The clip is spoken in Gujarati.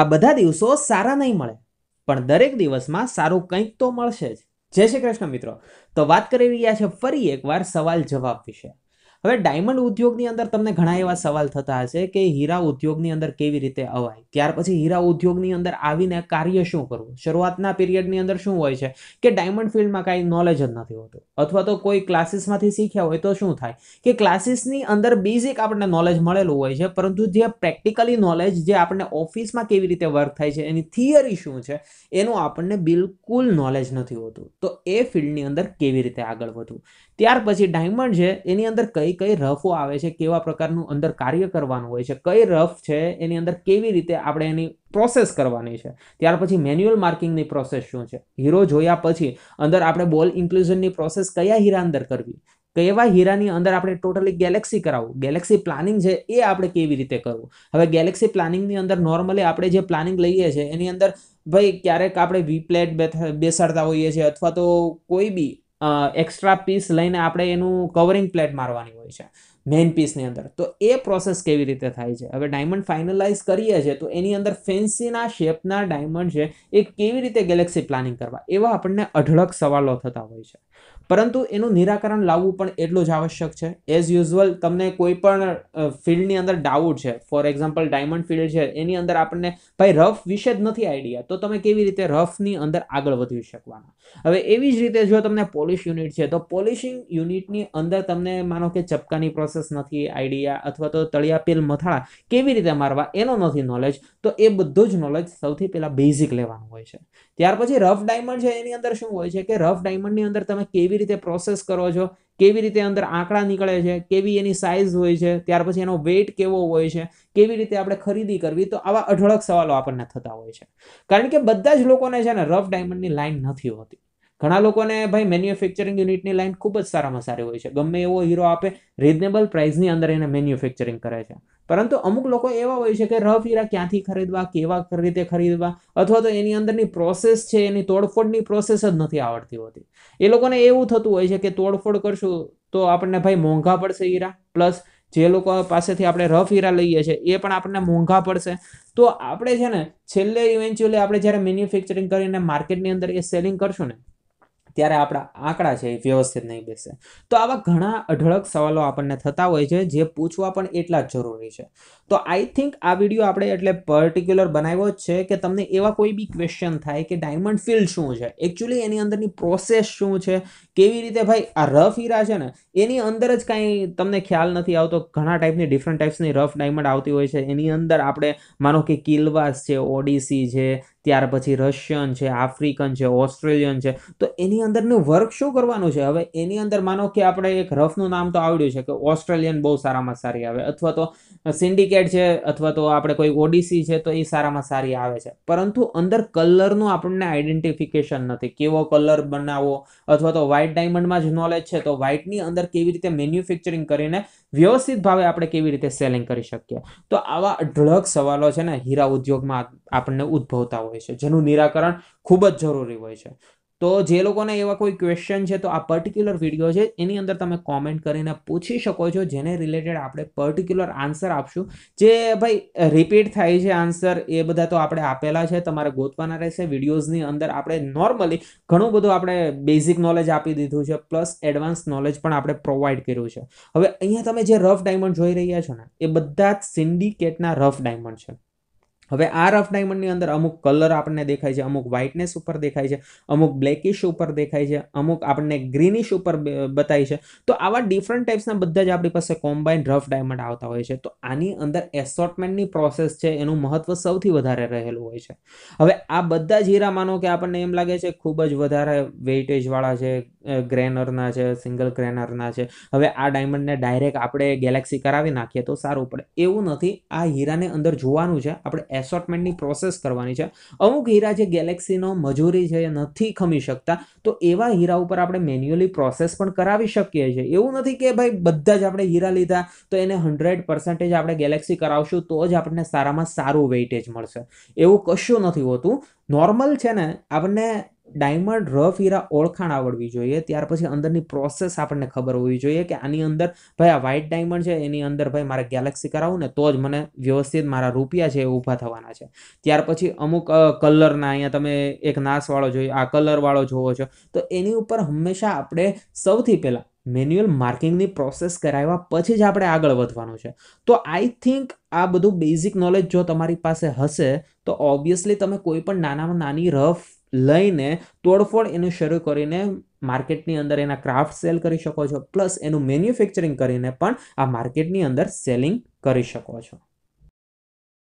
આ બધા દિવસો સારા નહીં મળે પણ દરેક દિવસમાં સારું કંઈક તો મળશે જ જય શ્રી કૃષ્ણ મિત્રો તો વાત કરી રહ્યા છે ફરી એકવાર સવાલ જવાબ વિશે હવે ડાયમંડ ઉદ્યોગની અંદર તમને ઘણા એવા સવાલ થતા હશે કે હીરા ઉદ્યોગની અંદર કેવી રીતે અવાય ત્યાર પછી હીરા ઉદ્યોગની અંદર આવીને કાર્ય શું કરવું શરૂઆતના પીરિયડની અંદર શું હોય છે કે ડાયમંડ ફિલ્ડમાં કાંઈ નોલેજ જ નથી હોતું અથવા તો કોઈ ક્લાસીસમાંથી શીખ્યા હોય તો શું થાય કે ક્લાસીસની અંદર બેઝિક આપણને નોલેજ મળેલું હોય છે પરંતુ જે પ્રેક્ટિકલી નોલેજ જે આપણને ઓફિસમાં કેવી રીતે વર્ક થાય છે એની થિયરી શું છે એનું આપણને બિલકુલ નોલેજ નથી હોતું તો એ ફિલ્ડની અંદર કેવી રીતે આગળ વધવું ત્યાર પછી ડાયમંડ છે એની અંદર કઈ કઈ રફો આવે છે કેવા પ્રકારનું અંદર કાર્ય કરવાનું હોય છે કઈ રફ છે એની અંદર કેવી રીતે આપણે એની પ્રોસેસ કરવાની છે ત્યાર પછી મેન્યુઅલ માર્કિંગની પ્રોસેસ શું છે હીરો જોયા પછી અંદર આપણે બોલ ઇન્ક્લુઝનની પ્રોસેસ કયા હીરા અંદર કરવી કેવા હીરાની અંદર આપણે ટોટલી ગેલેક્સી કરાવવું ગેલેક્સી પ્લાનિંગ છે એ આપણે કેવી રીતે કરવું હવે ગેલેક્સી પ્લાનિંગની અંદર નોર્મલી આપણે જે પ્લાનિંગ લઈએ છીએ એની અંદર ભાઈ ક્યારેક આપણે વી પ્લેટ બેસાડતા હોઈએ છીએ અથવા તો કોઈ બી એક્સ્ટ્રા પીસ લઈને આપણે એનું કવરિંગ પ્લેટ મારવાની હોય છે મેઇન પીસની અંદર તો એ પ્રોસેસ કેવી રીતે થાય છે હવે ડાયમંડ ફાઇનલાઇઝ કરીએ છીએ તો એની અંદર ફેન્સીના શેપના ડાયમંડ છે એ કેવી રીતે ગેલેક્સી પ્લાનિંગ કરવા એવા આપણને અઢળક સવાલો થતા હોય છે પરંતુ એનું નિરાકરણ લાવવું પણ એટલું જ આવશ્યક છે એઝ યુઝ્યુઅલ તમને કોઈ પણ ફિલ્ડની અંદર ડાઉટ છે ફોર એક્ઝામ્પલ ડાયમંડ ફિલ્ડ છે એની અંદર આપણને ભાઈ રફ વિશે જ નથી આઈડિયા તો તમે કેવી રીતે રફની અંદર આગળ વધી શકવાના હવે એવી જ રીતે જો તમને પોલિશ યુનિટ છે તો પોલિશિંગ યુનિટની અંદર તમને માનો કે ચપકાની પ્રોસેસ નથી આઈડિયા અથવા તો તળિયા પેલ મથાળા કેવી રીતે મારવા એનો નથી નોલેજ તો એ બધું જ નોલેજ સૌથી પહેલાં બેઝિક લેવાનું હોય છે ત્યાર પછી રફ ડાયમંડ છે એની અંદર શું હોય છે કે રફ ડાયમંડની અંદર તમે કેવી રીતે પ્રોસેસ કરો છો કેવી રીતે અંદર આંકડા નીકળે છે કેવી એની સાઇઝ હોય છે ત્યાર પછી એનો વેટ કેવો હોય છે કેવી રીતે આપણે ખરીદી કરવી તો આવા અઢળક સવાલો આપણને થતા હોય છે કારણ કે બધા જ લોકોને છે ને રફ ડાયમંડની લાઇન નથી હોતી ઘણા લોકોને ભાઈ મેન્યુફેક્ચરિંગ યુનિટની લાઇન ખૂબ જ સારામાં સારી હોય છે ગમે એવો હીરો આપે રિઝનેબલ પ્રાઇસની અંદર એને મેન્યુફેક્ચરિંગ કરે છે પરંતુ અમુક લોકો એવા હોય છે કે રફ હીરા ક્યાંથી ખરીદવા કેવા રીતે ખરીદવા અથવા તો એની અંદરની પ્રોસેસ છે એની તોડફોડની પ્રોસેસ જ નથી આવડતી હોતી એ લોકોને એવું થતું હોય છે કે તોડફોડ કરશું તો આપણને ભાઈ મોંઘા પડશે હીરા પ્લસ જે લોકો પાસેથી આપણે રફ હીરા લઈએ છીએ એ પણ આપણને મોંઘા પડશે તો આપણે છે ને છેલ્લે ઇવેન્ચ્યુઅલી આપણે જ્યારે મેન્યુફેક્ચરિંગ કરીને માર્કેટની અંદર એ સેલિંગ કરશું ને ત્યારે આપણા આંકડા છે એ વ્યવસ્થિત નહીં બેસે તો આવા ઘણા અઢળક સવાલો આપણને થતા હોય છે જે પૂછવા પણ એટલા જ જરૂરી છે તો આઈ થિંક આ વિડીયો આપણે એટલે પર્ટિક્યુલર બનાવ્યો જ છે કે તમને એવા કોઈ બી ક્વેશ્ચન થાય કે ડાયમંડ ફિલ્ડ શું છે એકચ્યુઅલી એની અંદરની પ્રોસેસ શું છે કેવી રીતે ભાઈ આ રફ હીરા છે ને એની અંદર જ કાંઈ તમને ખ્યાલ નથી આવતો ઘણા ટાઈપની ડિફરન્ટ ટાઈપ્સની રફ ડાયમંડ આવતી હોય છે એની અંદર આપણે માનો કે કિલવાસ છે ઓડિસી છે ત્યાર પછી રશિયન છે આફ્રિકન છે ઓસ્ટ્રેલિયન છે તો એની અંદરનું વર્ક શું કરવાનું છે હવે એની અંદર માનો કે આપણે એક રફનું નામ તો આવડ્યું છે કે ઓસ્ટ્રેલિયન બહુ સારામાં સારી આવે અથવા તો સિન્ડિકેટ છે અથવા તો આપણે કોઈ ઓડિસી છે તો એ સારામાં સારી આવે છે પરંતુ અંદર કલરનું આપણને આઈડેન્ટિફિકેશન નથી કેવો કલર બનાવવો અથવા તો વ્હાઇટ ડાયમંડમાં જ નોલેજ છે તો વ્હાઇટની અંદર કેવી રીતે મેન્યુફેક્ચરિંગ કરીને વ્યવસ્થિત ભાવે આપણે કેવી રીતે સેલિંગ કરી શકીએ તો આવા અઢળક સવાલો છે ને હીરા ઉદ્યોગમાં આપણને ઉદ્ભવતા હોય હોય છે જેનું નિરાકરણ ખૂબ જ જરૂરી હોય છે તો જે લોકોને એવા કોઈ ક્વેશ્ચન છે તો આ પર્ટિક્યુલર વિડીયો છે એની અંદર તમે કોમેન્ટ કરીને પૂછી શકો છો જેને રિલેટેડ આપણે પર્ટિક્યુલર આન્સર આપશું જે ભાઈ રિપીટ થાય છે આન્સર એ બધા તો આપણે આપેલા છે તમારે ગોતવાના રહેશે વિડીયોઝની અંદર આપણે નોર્મલી ઘણું બધું આપણે બેઝિક નોલેજ આપી દીધું છે પ્લસ એડવાન્સ નોલેજ પણ આપણે પ્રોવાઈડ કર્યું છે હવે અહીંયા તમે જે રફ ડાયમંડ જોઈ રહ્યા છો ને એ બધા જ સિન્ડિકેટના રફ ડાયમંડ છે હવે આ રફ ડાયમંડની અંદર અમુક કલર આપણને દેખાય છે અમુક વ્હાઇટનેસ ઉપર દેખાય છે અમુક બ્લેકિશ ઉપર દેખાય છે અમુક આપણને ગ્રીનિશ ઉપર બતાય છે તો આવા ડિફરન્ટ ટાઈપ્સના બધા જ આપણી પાસે કોમ્બાઇન રફ ડાયમંડ આવતા હોય છે તો આની અંદર એસોર્ટમેન્ટની પ્રોસેસ છે એનું મહત્વ સૌથી વધારે રહેલું હોય છે હવે આ બધા જ હીરા માનો કે આપણને એમ લાગે છે ખૂબ જ વધારે વેઇટેજવાળા છે ગ્રેનરના છે સિંગલ ગ્રેનરના છે હવે આ ડાયમંડને ડાયરેક્ટ આપણે ગેલેક્સી કરાવી નાખીએ તો સારું પડે એવું નથી આ હીરાને અંદર જોવાનું છે આપણે એસોર્ટમેન્ટની પ્રોસેસ કરવાની છે અમુક હીરા જે ગેલેક્સીનો મજૂરી છે એ નથી ખમી શકતા તો એવા હીરા ઉપર આપણે મેન્યુઅલી પ્રોસેસ પણ કરાવી શકીએ છીએ એવું નથી કે ભાઈ બધા જ આપણે હીરા લીધા તો એને હંડ્રેડ પર્સન્ટેજ આપણે ગેલેક્સી કરાવશું તો જ આપણને સારામાં સારું વેઇટેજ મળશે એવું કશું નથી હોતું નોર્મલ છે ને આપણને ડાયમંડ રફ હીરા ઓળખાણ આવડવી જોઈએ ત્યાર પછી અંદરની પ્રોસેસ આપણને ખબર હોવી જોઈએ કે આની અંદર ભાઈ આ વ્હાઇટ ડાયમંડ છે એની અંદર ભાઈ મારે ગેલેક્સી કરાવું ને તો જ મને વ્યવસ્થિત મારા રૂપિયા છે એ ઊભા થવાના છે ત્યાર પછી અમુક કલરના અહીંયા તમે એક નાશવાળો જોઈએ આ કલરવાળો જોવો છો તો એની ઉપર હંમેશા આપણે સૌથી પહેલાં મેન્યુઅલ માર્કિંગની પ્રોસેસ કરાવ્યા પછી જ આપણે આગળ વધવાનું છે તો આઈ થિંક આ બધું બેઝિક નોલેજ જો તમારી પાસે હશે તો ઓબ્વિયસલી તમે કોઈ પણ નાનામાં નાની રફ લઈને તોડફોડ એનું શરૂ કરીને માર્કેટની અંદર એના ક્રાફ્ટ સેલ કરી શકો છો પ્લસ એનું મેન્યુફેક્ચરિંગ કરીને પણ આ માર્કેટની અંદર સેલિંગ કરી શકો છો